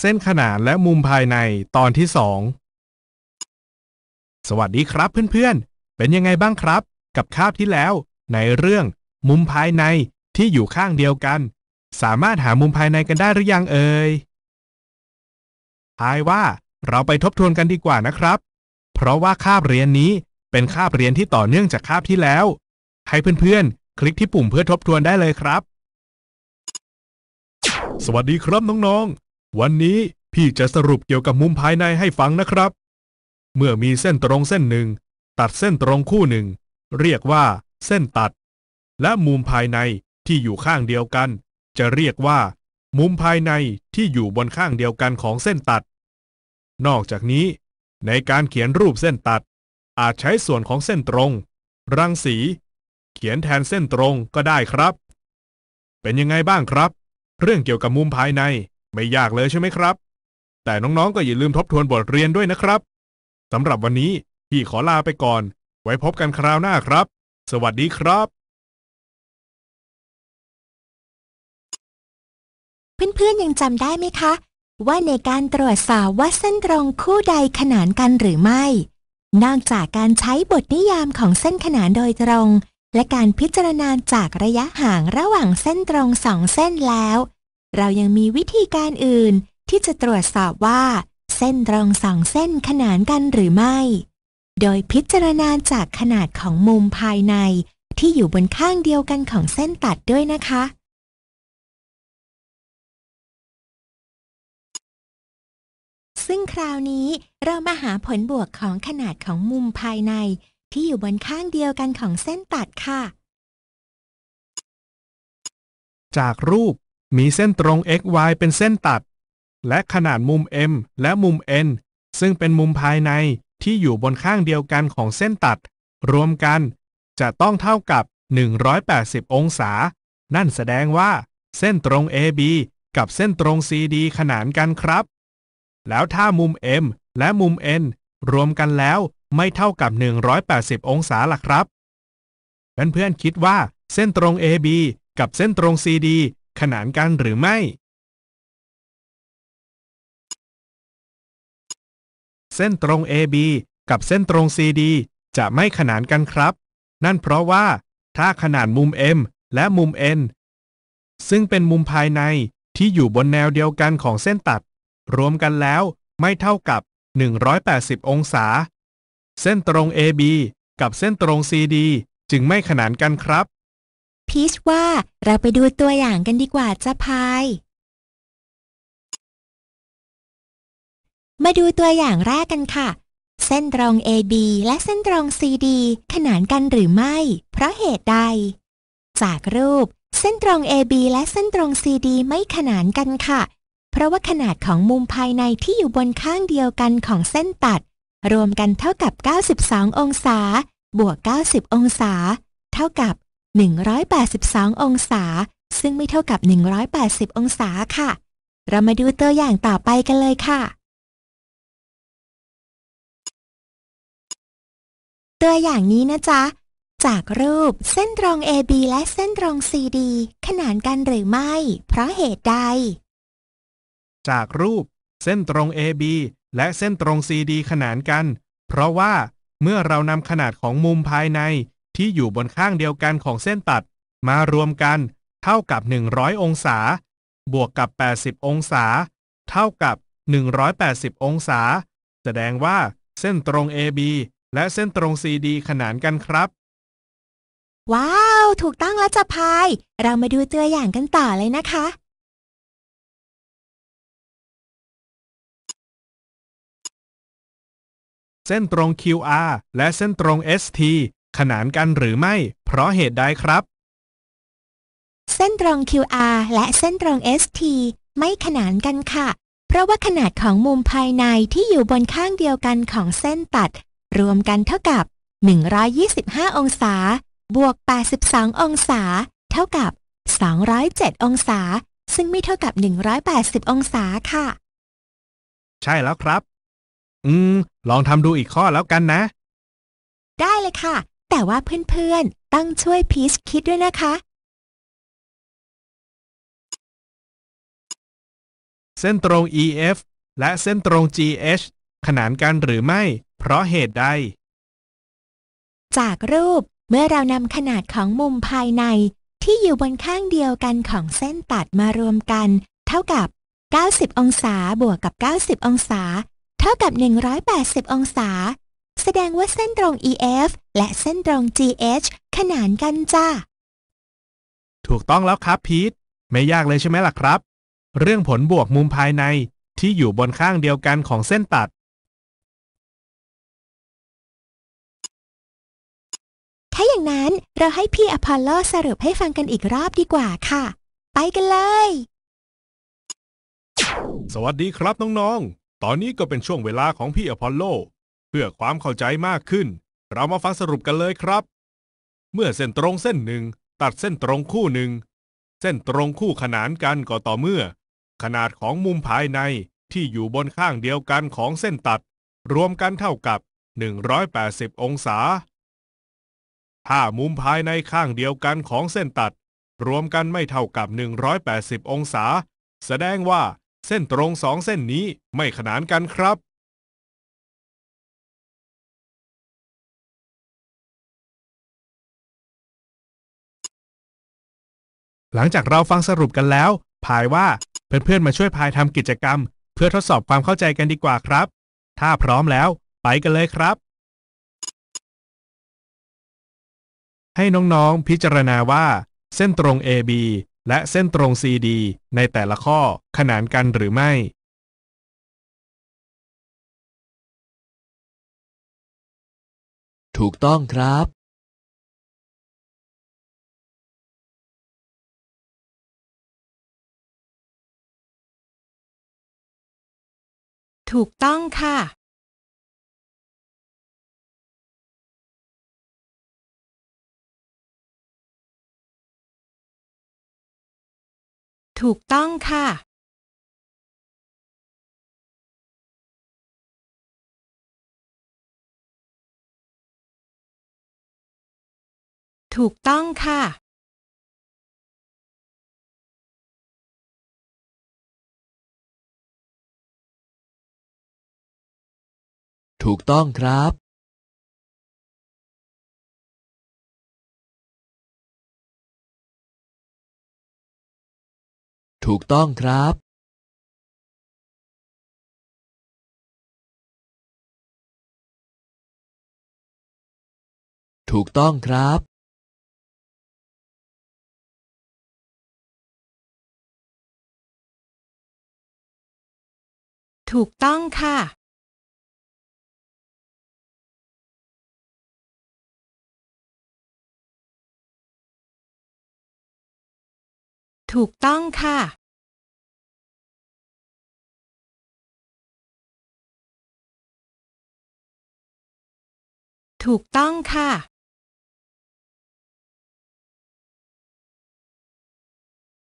เส้นขนานและมุมภายในตอนที่2สวัสดีครับเพื่อนๆ เป็นยังไงบ้างครับ กับคาบที่แล้วในเรื่อง มุมภายในที่อยู่ข้างเดียวกัน สามารถหามุมภายในกันได้หรือยังเอ่ย ทายว่าเราไปทบทวนกันดีกว่านะครับ เพราะว่าคาบเรียนนี้เป็นคาบเรียนที่ต่อเนื่องจากคาบที่แล้ว ให้เพื่อนๆ คลิกที่ปุ่มเพื่อทบทวนได้เลยครับ สวัสดีครับน้องๆวันนี้พี่จะสรุปเกี่ยวกับมุมภายในให้ฟังนะครับ เมื่อมีเส้นตรงเส้นหนึ่ง ตัดเส้นตรงคู่หนึ่ง เรียกว่าเส้นตัด และมุมภายในที่อยู่ข้างเดียวกัน จะเรียกว่ามุมภายในที่อยู่บนข้างเดียวกันของเส้นตัด นอกจากนี้ ในการเขียนรูปเส้นตัด อาจใช้ส่วนของเส้นตรง รังสี เขียนแทนเส้นตรงก็ได้ครับ เป็นยังไงบ้างครับ เรื่องเกี่ยวกับมุมภายในไม่ยากเลยใช่ไหมครับ แต่น้องๆ ก็อย่าลืมทบทวนบทเรียนด้วยนะครับสำหรับวันนี้พี่ขอลาไปก่อน ไว้พบกันคราวหน้าครับ สวัสดีครับ เพื่อนๆ ยังจำได้ไหมคะ ว่าในการตรวจสอบว่าเส้นตรงคู่ใดขนานกันหรือไม่ นอกจากการใช้บทนิยามของเส้นขนานโดยตรง และการพิจารณาจากระยะห่างระหว่างเส้นตรงสองเส้นแล้วเรายังมีวิธีการอื่นที่จะตรวจสอบว่า เส้นตรงสองเส้นขนานกันหรือไม่ โดยพิจารณาจากขนาดของมุมภายในที่อยู่บนข้างเดียวกันของเส้นตัดด้วยนะคะ ซึ่งคราวนี้เรามาหาผลบวกของขนาดของมุมภายในที่อยู่บนข้างเดียวกันของเส้นตัดค่ะ จากรูปมีเส้นตรง xy เป็นเส้นตัด และขนาดมุม m และมุม n ซึ่งเป็นมุมภายในที่อยู่บนข้างเดียวกันของเส้นตัด รวมกันจะต้องเท่ากับ 180 องศา นั่นแสดงว่าเส้นตรง AB กับเส้นตรง CD ขนานกันครับ แล้วถ้ามุม M และมุม N รวมกันแล้วไม่เท่ากับ 180 องศาล่ะครับ เพื่อนๆ คิดว่าเส้นตรง AB กับเส้นตรง CD ขนานกันหรือไม่ เส้นตรง AB กับเส้นตรง CD จะไม่ขนานกันครับ นั่นเพราะว่าถ้าขนานมุม M และมุม N ซึ่งเป็นมุมภายในที่อยู่บนแนวเดียวกันของเส้นตัด รวมกันแล้วไม่เท่ากับ 180 องศา เส้นตรง AB กับเส้นตรง CD จึงไม่ขนานกันครับพีชว่า เราไปดูตัวอย่างกันดีกว่าจ้าพาย มาดูตัวอย่างแรกกันค่ะ เส้นตรง AB และเส้นตรง CD ขนานกันหรือไม่ เพราะเหตุใด จากรูป เส้นตรง AB และเส้นตรง CD ไม่ขนานกันค่ะ เพราะว่าขนาดของมุมภายในที่อยู่บนข้างเดียวกันของเส้นตัด รวมกันเท่ากับ 92 องศา บวก90 องศา เท่ากับ182 องศา ซึ่งไม่เท่ากับ 180 องศาค่ะ เรามาดูตัวอย่างต่อไปกันเลยค่ะ ตัวอย่างนี้นะจ๊ะ จากรูปเส้นตรง AB และเส้นตรง CD ขนานกันหรือไม่ เพราะเหตุใด จากรูปเส้นตรง AB และเส้นตรง CD ขนานกัน เพราะว่าเมื่อเรานำขนาดของมุมภายในที่อยู่บนข้างเดียวกันของเส้นตัดมารวมกันเท่ากับ 100 องศา บวกกับ 80 องศา เท่ากับ 180 องศา แสดงว่าเส้นตรง AB และเส้นตรง CD ขนานกันครับ ว้าว ถูกต้องแล้วจะพายเรามาดูตัวอย่างกันต่อเลยนะคะ เส้นตรง QR และเส้นตรง ST ขนานกันหรือไม่ เพราะเหตุใดครับ เส้นตรง QR และเส้นตรง ST ไม่ขนานกันค่ะ เพราะว่าขนาดของมุมภายในที่อยู่บนข้างเดียวกันของเส้นตัด รวมกันเท่ากับ 125 องศา บวก 82 องศา เท่ากับ 207 องศา ซึ่งไม่เท่ากับ 180 องศาค่ะ ใช่แล้วครับ อืมลองทำดูอีกข้อแล้วกันนะ ได้เลยค่ะแต่ว่าเพื่อนๆต้องช่วยพีชคิดด้วยนะคะ เส้นตรง EF และเส้นตรง GH ขนานกันหรือไม่ เพราะเหตุใดจากรูปเมื่อเรานำขนาดของมุมภายในที่อยู่บนข้างเดียวกันของเส้นตัดมารวมกัน เท่ากับ 90 องศาบวกกับ 90 องศา เท่ากับ 180 องศาแสดงว่าเส้นตรง EF และเส้นตรง GH ขนานกันจ้า ถูกต้องแล้วครับพีทไม่ยากเลยใช่ไหมล่ะครับ เรื่องผลบวกมุมภายในที่อยู่บนข้างเดียวกันของเส้นตัด ถ้าอย่างนั้นเราให้พี่อพอลโลสรุปให้ฟังกันอีกรอบดีกว่าค่ะ ไปกันเลย สวัสดีครับ น้องๆ ตอนนี้ก็เป็นช่วงเวลาของพี่อพอลโลเพื่อความเข้าใจมากขึ้นเรามาฟังสรุปกันเลยครับ เมื่อเส้นตรงเส้นหนึ่งตัดเส้นตรงคู่หนึ่ง เส้นตรงคู่ขนานกันก็ต่อเมื่อ ขนาดของมุมภายในที่อยู่บนข้างเดียวกันของเส้นตัดรวมกันเท่ากับ 180 องศา ถ้ามุมภายในข้างเดียวกันของเส้นตัด รวมกันไม่เท่ากับ 180 องศา แสดงว่าเส้นตรงสองเส้นนี้ไม่ขนานกันครับหลังจากเราฟังสรุปกันแล้วพายว่า เพื่อนๆ มาช่วยพายทำกิจกรรม เพื่อทดสอบความเข้าใจกันดีกว่าครับ ถ้าพร้อมแล้ว ไปกันเลยครับ ให้น้องๆ พิจารณาว่า เส้นตรง AB และเส้นตรง CD ในแต่ละข้อขนานกันหรือไม่ ถูกต้องครับถูกต้องค่ะ ถูกต้องค่ะ ถูกต้องค่ะถูกต้องครับ ถูกต้องครับ ถูกต้องครับ ถูกต้องค่ะถูกต้องค่ะ ถูกต้องค่ะ